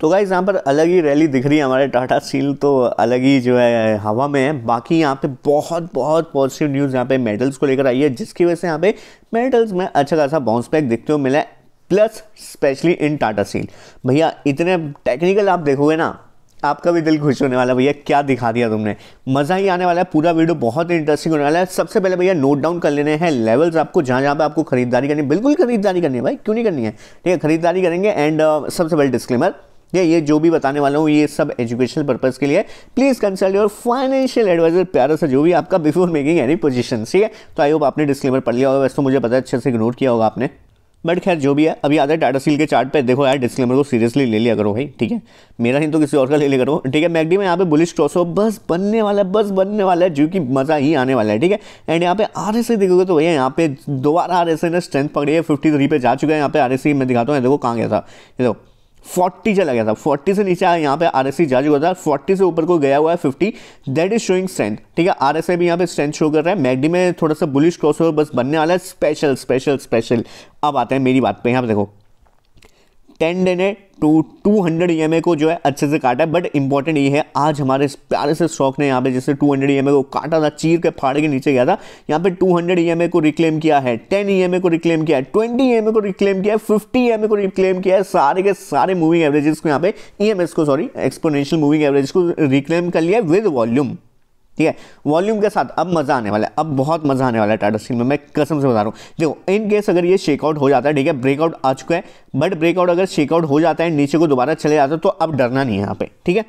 तो गाइज़ यहाँ पर अलग ही रैली दिख रही है हमारे टाटा स्टील तो अलग ही जो है हवा में है बाकी यहाँ पे बहुत बहुत पॉजिटिव न्यूज़ यहाँ पे मेडल्स को लेकर आई है जिसकी वजह से यहाँ पे मेडल्स में अच्छा खासा बाउंस बैक देखते हुए मिला plus specially in Tata steel भैया इतने टेक्निकल आप देखोगे ना आपका भी दिल खुश होने वाला भैया क्या दिखा दिया तुमने मज़ा ही आने वाला है पूरा वीडियो बहुत इंटरेस्टिंग होने वाला है सबसे पहले भैया नोट डाउन कर लेने हैं लेवल्स आपको जहाँ जहाँ पे आपको खरीदारी करनी है बिल्कुल खरीदारी करनी है भाई क्यों नहीं करनी है ठीक है खरीदारी करेंगे एंड uh, सबसे पहले डिस्क्लेमर ये ये जो भी बताने वाला हूँ ये सब एजुकेशनल पर्पज़ के लिए please consult your financial adviser प्यारा सा जो भी आपका बिफोर मेकिंग एनी पोजिशन ठीक है तो आई होप आपने डिस्क्लेमर पढ़ लिया होगा वैसे तो मुझे पता है अच्छे से इग्नोर किया होगा आपने बट खैर जो भी है अभी आता है टाटा स्टील के चार्ट पे देखो यार डिस्क्लेमर को सीरियसली ले लिया करो भाई ठीक है मेरा नहीं तो किसी और का ले लिया करो ठीक है मैगडी में यहाँ पे बुलिश क्रॉस हो बस बनने वाला है बस बनने वाला है जो कि मज़ा ही आने वाला है ठीक है एंड यहाँ पे आर एस देखोगे तो भैया यहाँ पे दोबारा आर एस ने स्ट्रेंथ पकड़ी है फिफ्टी थ्री पे जा चुका है यहाँ पे आर एस मैं दिखाता हूँ देखो कहाँ गया था देखो फोर्टी चला गया था फोर्टी से नीचे यहाँ पे आर एस जा चुका था फोर्टी से ऊपर को गया हुआ है fifty that is showing strength ठीक है आर एस भी यहाँ पे स्ट्रेंथ शो कर रहा है मैगडी में थोड़ा सा बुलिश क्रॉस बस बनने वाला है स्पेशल स्पेशल स्पेशल अब आते हैं मेरी बात पे यहाँ पे देखो टेन डे ने टू टू हंड्रेड ई को जो है अच्छे से काटा है बट इंपॉर्टेंट ये है आज हमारे इस प्यारे से स्टॉक ने यहाँ पे जैसे टू हंड्रेड ई को काटा था चीर के फाड़ के नीचे गया था यहाँ पे टू हंड्रेड ई को रिक्लेम किया है टेन ई e को रिक्लेम किया है ट्वेंटी ई e को रिक्लेम किया है फिफ्टी ई e को रिक्लेम किया है सारे के सारे मूविंग एवरेजेस को यहाँ पे ई को सॉरी एक्सपोनेंशियल मूविंग एवरेज को रिक्लेम कर लिया है विद वॉल्यूम ठीक है वॉल्यूम के साथ अब मज़ा आने वाला है अब बहुत मज़ा आने वाला है टाटा स्टील में मैं कसम से बता रहा हूँ देखो इन केस अगर ये शेकआउट हो जाता है ठीक है ब्रेकआउट आ चुका है बट ब्रेकआउट अगर शेकआउट हो जाता है नीचे को दोबारा चले जाता है तो अब डरना नहीं है यहाँ पे ठीक है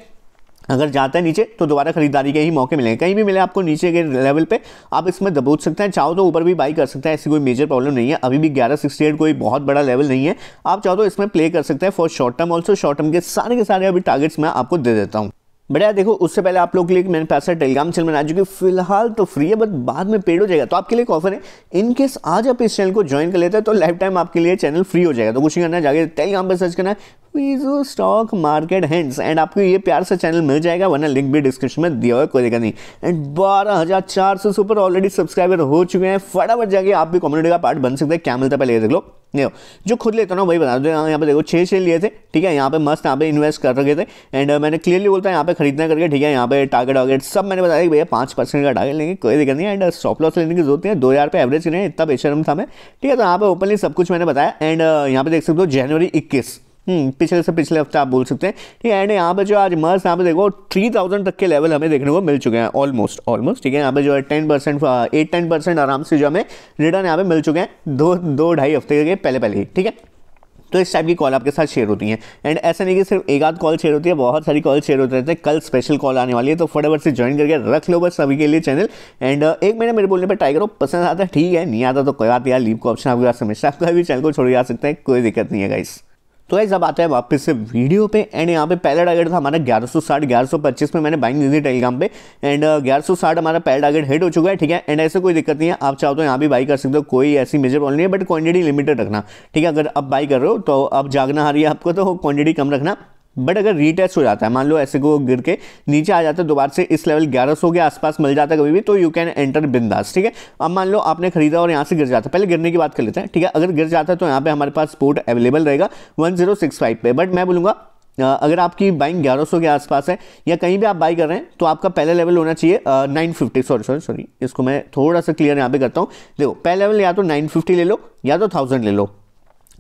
अगर जाता है नीचे तो दोबारा खरीदारी के ही मौके मिलेंगे कहीं भी मिले आपको नीचे के लेवल पे आप इसमें दबोच सकते हैं चाहो तो ऊपर भी बाई कर सकते हैं ऐसी कोई मेजर प्रॉब्लम नहीं है अभी भी ग्यारह सिक्सटी एट कोई बहुत बड़ा लेवल नहीं है आप चाहो तो इसमें प्ले कर सकते हैं for short term also short term के सारे के सारे अभी टारगेट्स मैं आपको दे देता हूँ बढ़िया देखो उससे पहले आप लोग के लिए मैंने पैसा टेलीग्राम चैनल बना चुकी फिलहाल तो फ्री है बट बाद में पेड हो जाएगा तो आपके लिए एक ऑफर है इनकेस आज आप इस चैनल को ज्वाइन कर लेते हैं तो लाइफ टाइम आपके लिए चैनल फ्री हो जाएगा तो कुछ करना जाके टेलीग्राम पर सर्च करना वीजो स्टॉक मार्केट हैंड्स एंड आपको ये प्यार से चैनल मिल जाएगा वरना लिंक भी डिस्क्रिप्शन में दिया हुआ कोई दिक्कत नहीं एंड बारह हज़ार चार सौ सुपर ऑलरेडी सब्सक्राइबर हो चुके हैं फटाफट जाके आप भी कम्युनिटी का पार्ट बन सकते हैं क्या मिलता है पहले देख लो नहीं जो खुद लेता ना वही बता दो यहाँ पे देखो छः छः लिए थे ठीक है यहाँ पे मस्त यहाँ पे इन्वेस्ट कर रखे थे एंड uh, मैंने क्लियरली बोलता है यहाँ पे खरीदना करके ठीक है यहाँ पे टारगेट वागेट सब मैंने बताया कि भैया पाँच परसेंट का टारगेट लेंगे कोई दिक्कत नहीं एंड स्टॉप लॉस लेने की जरूरत है दो हज़ार पे एवरेज नहीं इतना बेचरम था मैं ठीक है तो यहाँ पे ओपनली सब कुछ मैंने बताया एंड uh, यहाँ पे देख सकते हो जनवरी इक्कीस हम्म, पिछले से पिछले हफ्ते आप बोल सकते हैं ठीक है एंड यहाँ पर जो आज मर्स यहाँ पे देखो थ्री थाउजेंड तक के लेवल हमें देखने को मिल चुके हैं ऑलमोस्ट ऑलमोस्ट ठीक है यहाँ पे जो है ten percent at ten percent आराम से जो हमें रिटर्न यहाँ पे मिल चुके हैं दो दो ढाई हफ्ते के पहले पहले ही ठीक है तो इस टाइप की कॉल आपके साथ शेयर होती हैं एंड ऐसा नहीं कि सिर्फ एक आध कॉल शेयर होती है बहुत सारी कॉल शेयर होते रहते हैं कल स्पेशल कॉल आने वाली है तो फटाफट से ज्वाइन करके रख लो बस सभी के लिए चैनल एंड uh, एक महीने मेरे बोलने पर ट्राई करो पसंद आता है ठीक है नहीं आता तो कोई बात यार लीव का ऑप्शन आपके पास है आपका भी चैनल को छोड़ जा सकते हैं कोई दिक्कत नहीं है इस तो गाइज अब आते हैं वापस से वीडियो पे एंड यहाँ पे पहला टारगेट था हमारा ग्यारह सौ साठ ग्यारह सौ पच्चीस में मैंने बाइंग दी थी टेलीग्राम पे एंड uh, ग्यारह सौ साठ हमारा पहला टारगेट हिट हो चुका है ठीक है एंड ऐसे कोई दिक्कत नहीं है आप चाहो तो यहाँ भी बाई कर सकते हो कोई ऐसी मेजर प्रॉब्लम नहीं है बट क्वांटिटी लिमिटेड रखना ठीक है अगर आप बाई कर रहे हो तो आप जागना आ रही है आपको तो क्वांटिटी कम रखना बट अगर रीटेस्ट हो जाता है मान लो ऐसे को गिर के नीचे आ जाता है दोबारा से इस लेवल ग्यारह सौ के आसपास मिल जाता है कभी भी तो यू कैन एंटर बिंदास ठीक है अब मान लो आपने खरीदा और यहाँ से गिर जाता है पहले गिरने की बात कर लेते हैं ठीक है अगर गिर जाता है तो यहाँ पर हमारे पास स्पोर्ट अवेलेबल रहेगा वन जीरो सिक्स फाइव पे बट मैं बोलूँगा अगर आपकी बाइंग 1100 के आसपास है या कहीं भी आप बाई कर रहे हैं तो आपका पहला लेवल होना चाहिए nine fifty sorry sorry sorry इसको मैं थोड़ा सा क्लियर यहाँ पे करता हूँ देखो पहला लेवल या तो नाइन फिफ्टी ले लो या तो थाउजेंड ले लो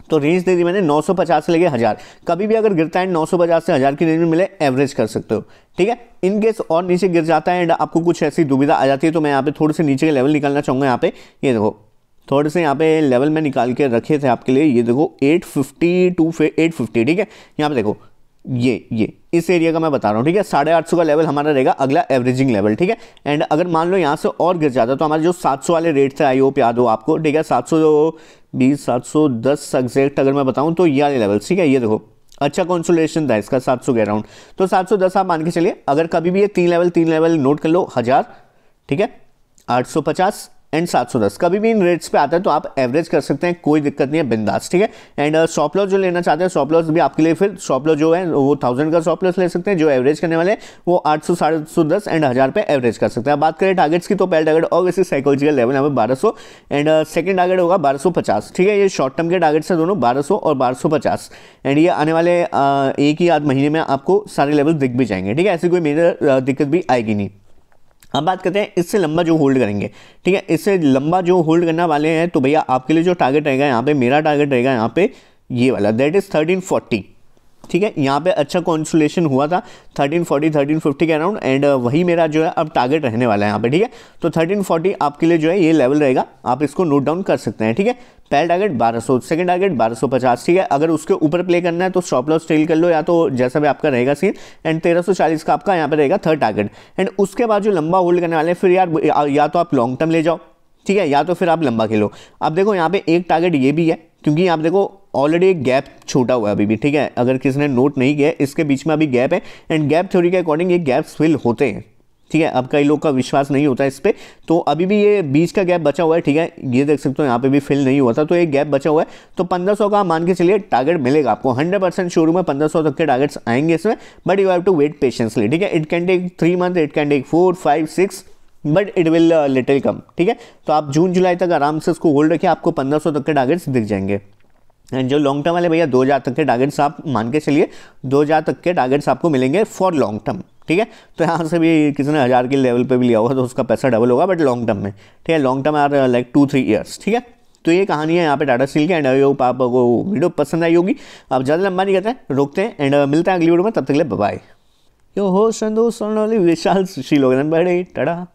तो रेंज दे दी मैंने 950 से लेके हज़ार कभी भी अगर गिरता है 950 से हज़ार की रेंज में मिले एवरेज कर सकते हो ठीक है इन केस और नीचे गिर जाता है एंड आपको कुछ ऐसी दुविधा आ जाती है तो मैं यहाँ पे थोड़े से नीचे के लेवल निकालना चाहूँगा यहाँ पे ये देखो थोड़े से यहाँ पे लेवल में निकाल के रखे थे आपके लिए ये देखो eight fifty to eight fifty ठीक है यहाँ पे देखो ये ये इस एरिया का मैं बता रहा हूँ ठीक है साढ़े आठ सौ का लेवल हमारा रहेगा अगला एवरेजिंग लेवल ठीक है एंड अगर मान लो यहाँ से और गिर जाता तो हमारे जो सात सौ वाले रेट से आई होप याद हो आपको ठीक है सात सौ बीस सात सौ दस एग्जैक्ट अगर मैं बताऊँ तो ये वाले लेवल ठीक है ये देखो अच्छा कॉन्सोलेशन था इसका सात सौ के तो सात सौ दस आप मान के चलिए अगर कभी भी ये तीन लेवल तीन लेवल नोट कर लो हज़ार ठीक है आठ सौ पचास एंड सात सौ दस कभी भी इन रेट्स पे आता है तो आप एवरेज कर सकते हैं कोई दिक्कत नहीं है बिंदास ठीक है एंड शॉप लॉस जो लेना चाहते हैं स्टॉप लॉस भी आपके लिए फिर शॉप लॉस जो है वो थाउजेंड का शॉप लॉस ले सकते हैं जो एवरेज करने वाले वो आठ सौ साढ़े सौ दस एंड हज़ार पे एवरेज कर सकते हैं बात करें टारगेट्स की तो पहला टारगेट और वैसे साइकोलॉजिकल लेवल है बारह सौ एंड सेकेंड टारगेट होगा बारह सौ पचास ठीक है ये शॉर्ट टर्म के टारगेट्स हैं दोनों बारह सौ और बारह सौ पचास एंड ये आने वाले uh, एक ही आध महीने में आपको सारे लेवल दिख भी जाएंगे ठीक है ऐसी कोई मेजर uh, दिक्कत भी आएगी नहीं अब बात करते हैं इससे लंबा जो होल्ड करेंगे ठीक है इससे लंबा जो होल्ड करना वाले हैं तो भैया आपके लिए जो टारगेट रहेगा यहाँ पे मेरा टारगेट रहेगा यहाँ पे ये वाला दैट इज़ थर्टीन फोर्टी ठीक है यहाँ पे अच्छा कॉन्सुलेशन हुआ था थर्टीन 1350 थर्टीन फिफ्टी के अराउंड एंड uh, वही मेरा जो है अब टारगेट रहने वाला है यहाँ पे ठीक है तो थर्टीन फोर्टी आपके लिए जो है ये लेवल रहेगा आप इसको नोट डाउन कर सकते हैं ठीक है पहला टारगेट 1200 सेकेंड टारगेट 1250 ठीक है अगर उसके ऊपर प्ले करना है तो स्टॉप लॉस ट्रेल कर लो या तो जैसा भी आपका रहेगा सीन एंड चालीस का आपका यहाँ पर रहेगा थर्ड टारगेट एंड उसके बाद जो लंबा होल्ड करने वाले हैं फिर यार या तो आप लॉन्ग टर्म ले जाओ ठीक है या तो फिर आप लंबा खेलो अब देखो यहाँ पे एक टारगेट ये भी है क्योंकि आप देखो ऑलरेडी एक गैप छोटा हुआ है अभी भी ठीक है अगर किसी ने नोट नहीं किया इसके बीच में अभी गैप है एंड गैप थ्योरी के अकॉर्डिंग ये गैप्स फिल होते हैं ठीक है अब कई लोग का विश्वास नहीं होता इस पर तो अभी भी ये बीच का गैप बचा हुआ है ठीक है ये देख सकते हो यहाँ पे भी फिल नहीं हुआ था तो ये गैप बचा हुआ है तो 1500 का मान के चलिए टारगेट मिलेगा आपको 100 परसेंट शुरू में 1500 तक के टारगेट्स आएंगे इसमें but you have to wait patiently ठीक है it can take three month it can take four five six but it will little come ठीक है तो आप जून जुलाई तक आराम से इसको होल्ड रखिए आपको 1500 तक के टारगेट्स दिख जाएंगे एंड जो लॉन्ग टर्म वाले भैया दो हज़ार तक के टारगेट्स आप मान के चलिए दो हज़ार तक के टारगेट्स आपको मिलेंगे फॉर लॉन्ग टर्म ठीक है तो यहाँ से भी किसी ने हज़ार के लेवल पर भी लिया होगा तो उसका पैसा डबल होगा बट लॉन्ग टर्म में ठीक है long term or like two three years ठीक है तो ये कहानी है यहाँ पे टाटा स्टील की एंड आई होप आपको वीडियो पसंद आई होगी आप ज़्यादा लंबा नहीं करते हैं रोकते हैं एंड uh, मिलते हैं अगली वीडियो में तब तक ले बाय यो हो संदो सोनोली विशाल हो गए बड़े टाटा